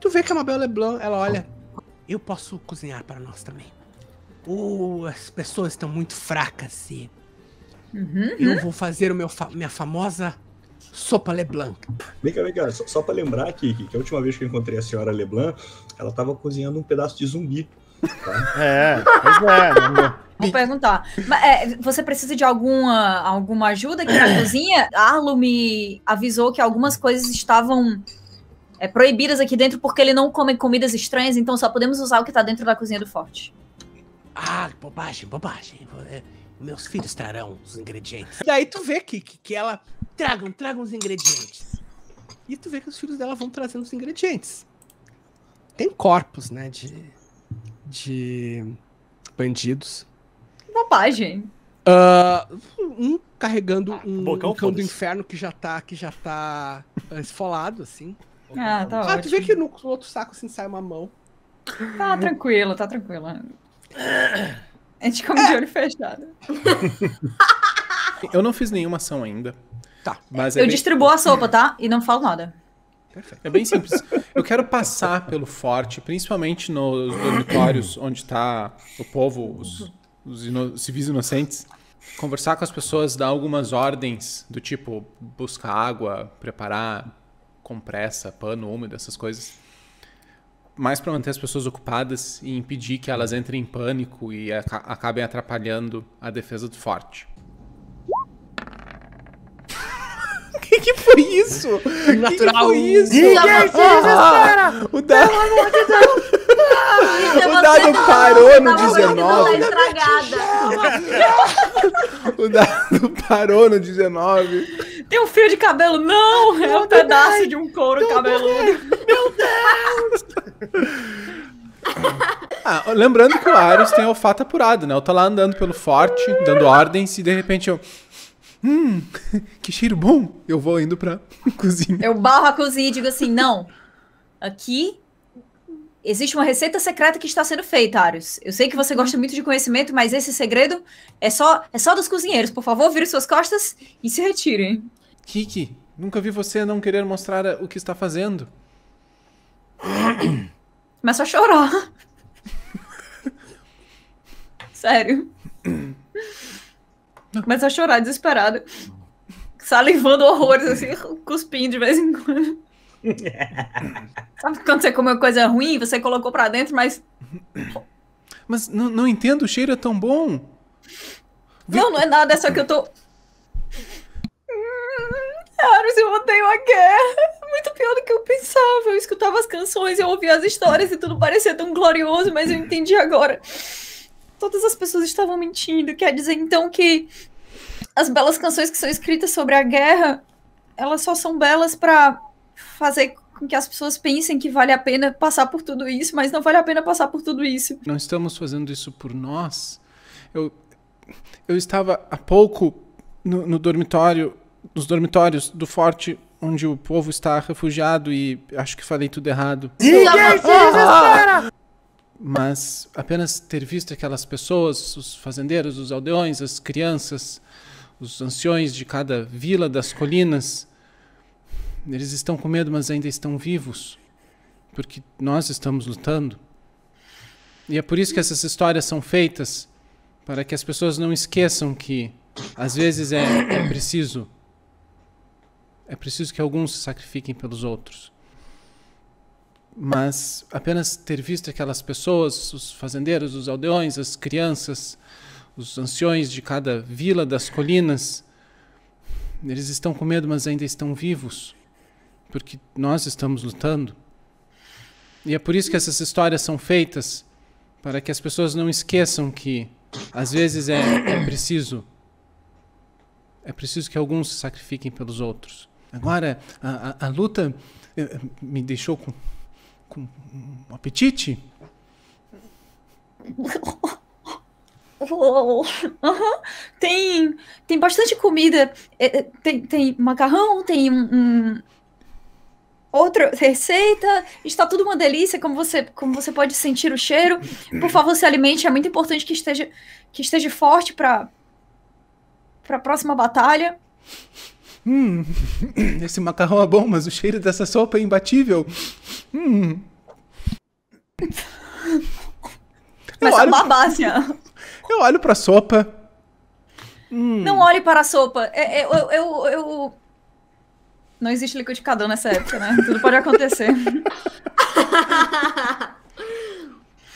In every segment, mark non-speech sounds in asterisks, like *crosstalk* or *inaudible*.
Tu vê que a Mabel Leblanc, ela olha. Oh. Eu posso cozinhar para nós também. Uh, as pessoas estão muito fracas e. Uhum, eu vou fazer o meu fa minha famosa sopa Leblanc. Vem cá, vem cá, só, só lembrar aqui que a última vez que eu encontrei a senhora Leblanc, ela tava cozinhando um pedaço de zumbi. Tá? *laughs* é, pois é. Né? Vou perguntar. Mas, é, você precisa de alguma, alguma ajuda aqui na cozinha? A Arlo me avisou que algumas coisas estavam é, proibidas aqui dentro porque ele não come comidas estranhas, então só podemos usar o que tá dentro da cozinha do forte. Ah, bobagem, bobagem. É, meus filhos trarão os ingredientes. Daí tu vê que, que, que ela. Tragam, tragam os ingredientes. E tu vê que os filhos dela vão trazendo os ingredientes. Tem corpos, né? De. De. Bandidos. Bobagem. Uh, um carregando ah, um, bocão, um cão do inferno que já tá, que já tá ah, esfolado, assim. Ah, tá ah, tu vê que no outro saco assim sai uma mão. Tá tranquilo, tá tranquilo. *coughs* A gente come é. de olho fechado. Eu não fiz nenhuma ação ainda. Tá. Mas é Eu bem... distribuo a sopa, tá? E não falo nada. Perfeito. É bem simples. Eu quero passar pelo forte, principalmente nos dormitórios *coughs* onde tá o povo, os, os ino civis inocentes conversar com as pessoas, dar algumas ordens do tipo buscar água, preparar compressa, pano úmido, essas coisas, mais para manter as pessoas ocupadas e impedir que elas entrem em pânico e aca acabem atrapalhando a defesa do forte. O *laughs* que, que foi isso? O que, que foi isso? Ah, ah, Diga, ah, o dado... Pelo amor de Deus! *laughs* *laughs* o dado parou no 19. O dado parou no 19 tem um fio de cabelo. Não, é um pedaço de um couro cabeludo. Meu Deus! Ah, ah, lembrando que o Ares tem olfato apurado, né? Eu tô lá andando pelo forte, dando ordens, e de repente eu. Hum, *laughs* que cheiro bom! Eu vou indo pra *laughs* cozinha. Eu barro a cozinha e digo assim: não, aqui existe uma receita secreta que está sendo feita, Arius. Eu sei que você uhum. gosta muito de conhecimento, mas esse segredo é só é só dos cozinheiros. Por favor, virem suas costas e se retirem. Kiki, nunca vi você não querer mostrar o que está fazendo. Começa a chorar. Sério. Começa a chorar desesperada. Salivando horrores, assim, cuspindo de vez em quando. Sabe quando você comeu coisa ruim, você colocou pra dentro, mas. Mas não, entendo, o cheiro é tão bom. Não, não é nada, é só que eu tô. Horus, eu odeio a guerra. Muito pior do que eu pensava. Eu escutava as canções, eu ouvia as histórias e tudo parecia tão glorioso, mas eu entendi agora. Todas as pessoas estavam mentindo. Quer dizer, então, que as belas canções que são escritas sobre a guerra, elas só são belas para fazer com que as pessoas pensem que vale a pena passar por tudo isso, mas não vale a pena passar por tudo isso. Não estamos fazendo isso por nós. Eu, eu estava há pouco no, no dormitório dos dormitórios do forte onde o povo está refugiado e acho que falei tudo errado. Mas apenas ter visto aquelas pessoas, os fazendeiros, os aldeões, as crianças, os anciões de cada vila das colinas, eles estão com medo, mas ainda estão vivos, porque nós estamos lutando. E é por isso que essas histórias são feitas para que as pessoas não esqueçam que às vezes é, é preciso é preciso que alguns se sacrifiquem pelos outros. Mas apenas ter visto aquelas pessoas, os fazendeiros, os aldeões, as crianças, os anciões de cada vila das colinas, eles estão com medo, mas ainda estão vivos, porque nós estamos lutando. E é por isso que essas histórias são feitas para que as pessoas não esqueçam que às vezes é, é preciso é preciso que alguns se sacrifiquem pelos outros. Agora, a, a, a luta eh, eh, me deixou com, com um apetite? Tem, tem bastante comida. É, é, tem, tem macarrão, tem um, um, outra receita. Está tudo uma delícia, como você, como você pode sentir o cheiro. Por favor, se alimente. É muito importante que esteja, que esteja forte para a próxima batalha. Hum, esse macarrão é bom, mas o cheiro dessa sopa é imbatível. Hum. *laughs* Mas eu é olho... é né *laughs* Eu olho pra sopa. Hum. Não olhe para a sopa. Eu, é, é, eu, eu, eu, Não existe liquidificador nessa época, né? Tudo pode acontecer. *laughs*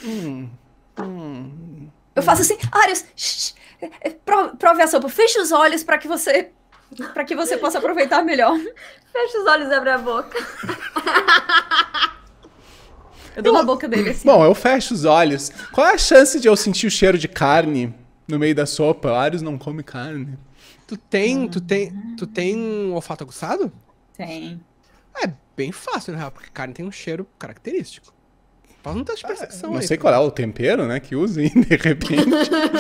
hum. Hum. Eu faço assim, Arius, shh, prove a sopa, feche os olhos para que você para que você possa aproveitar melhor. Fecha os olhos e abre a boca. Eu dou na boca dele assim. Bom, eu fecho os olhos. Qual é a chance de eu sentir o cheiro de carne no meio da sopa? Ares não come carne. Tu tem, hum. tu tem, tu tem um olfato aguçado? Tem. É bem fácil, na né? real, porque carne tem um cheiro característico. Faz um teste de percepção ah, Não sei qual é o tempero, né, que usem, de repente.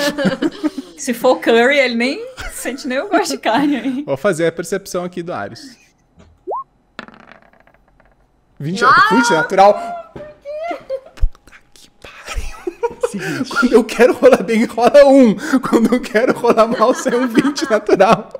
*laughs* Se for curry, ele nem sente nem o gosto de carne aí. Vou fazer a percepção aqui do Ares. 20 ah! Putz, é natural. Puta que pariu. Seguinte. *laughs* Quando eu quero rolar bem, rola um. Quando eu quero rolar mal, sai um 20 natural.